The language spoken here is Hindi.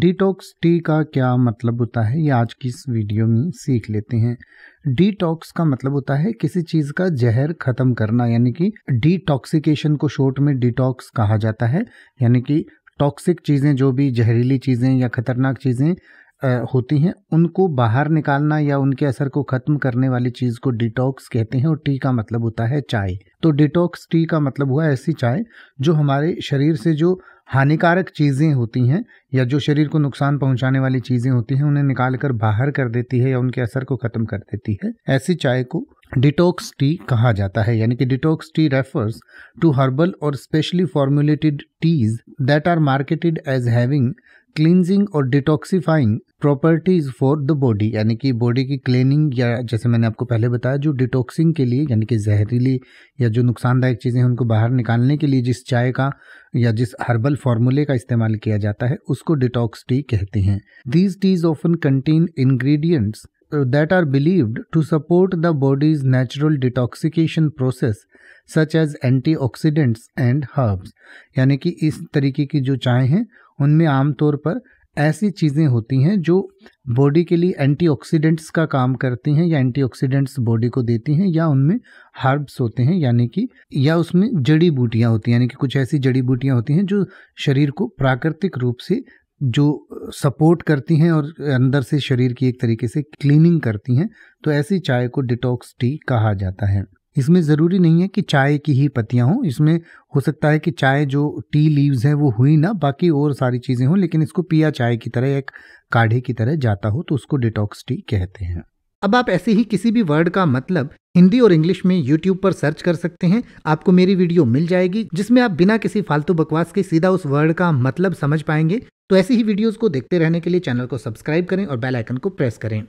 डिटॉक्स टी का क्या मतलब होता है ये आज की इस वीडियो में सीख लेते हैं डिटॉक्स का मतलब होता है किसी चीज का जहर खत्म करना यानी कि डिटॉक्सिकेशन को शॉर्ट में डिटॉक्स कहा जाता है यानी कि टॉक्सिक चीज़ें जो भी जहरीली चीज़ें या खतरनाक चीज़ें होती हैं उनको बाहर निकालना या उनके असर को ख़त्म करने वाली चीज़ को डिटॉक्स कहते हैं और टी का मतलब होता है चाय तो डिटॉक्स टी का मतलब हुआ ऐसी चाय जो हमारे शरीर से जो हानिकारक चीज़ें होती हैं या जो शरीर को नुकसान पहुंचाने वाली चीज़ें होती हैं उन्हें निकाल कर बाहर कर देती है या उनके असर को ख़त्म कर देती है ऐसी चाय को डिटॉक्स टी कहा जाता है यानी कि detox tea refers to herbal और specially formulated teas that are marketed as having cleansing और detoxifying properties for the body यानी कि बॉडी की क्लीनिंग या जैसे मैंने आपको पहले बताया जो डिटॉक्सिंग के लिए यानी कि जहरीली या जो नुकसानदायक चीज़ें हैं उनको बाहर निकालने के लिए जिस चाय का या जिस हर्बल फार्मूले का इस्तेमाल किया जाता है उसको डिटॉक्स टी कहते हैं these teas often contain ingredients that are believed to support the body's natural detoxification process such as antioxidants and herbs यानी कि इस तरीके की जो चाय हैं उनमें आमतौर पर ऐसी चीज़ें होती हैं जो बॉडी के लिए एंटीऑक्सीडेंट्स का काम करती हैं या एंटीऑक्सीडेंट्स बॉडी को देती हैं या उनमें हर्ब्स होते हैं यानी कि या उसमें जड़ी बूटियाँ होती हैं यानी कि कुछ ऐसी जड़ी बूटियाँ होती हैं जो शरीर को प्राकृतिक रूप से जो सपोर्ट करती हैं और अंदर से शरीर की एक तरीके से क्लीनिंग करती हैं तो ऐसी चाय को डिटॉक्स टी कहा जाता है इसमें ज़रूरी नहीं है कि चाय की ही पत्तियाँ हों इसमें हो सकता है कि चाय जो टी लीव्स हैं वो हुई ना बाकी और सारी चीज़ें हों लेकिन इसको पिया चाय की तरह एक काढ़े की तरह जाता हो तो उसको डिटॉक्स टी कहते हैं अब आप ऐसे ही किसी भी वर्ड का मतलब हिंदी और इंग्लिश में यूट्यूब पर सर्च कर सकते हैं आपको मेरी वीडियो मिल जाएगी जिसमें आप बिना किसी फालतू बकवास के सीधा उस वर्ड का मतलब समझ पाएंगे तो ऐसी ही वीडियोस को देखते रहने के लिए चैनल को सब्सक्राइब करें और बेल आइकन को प्रेस करें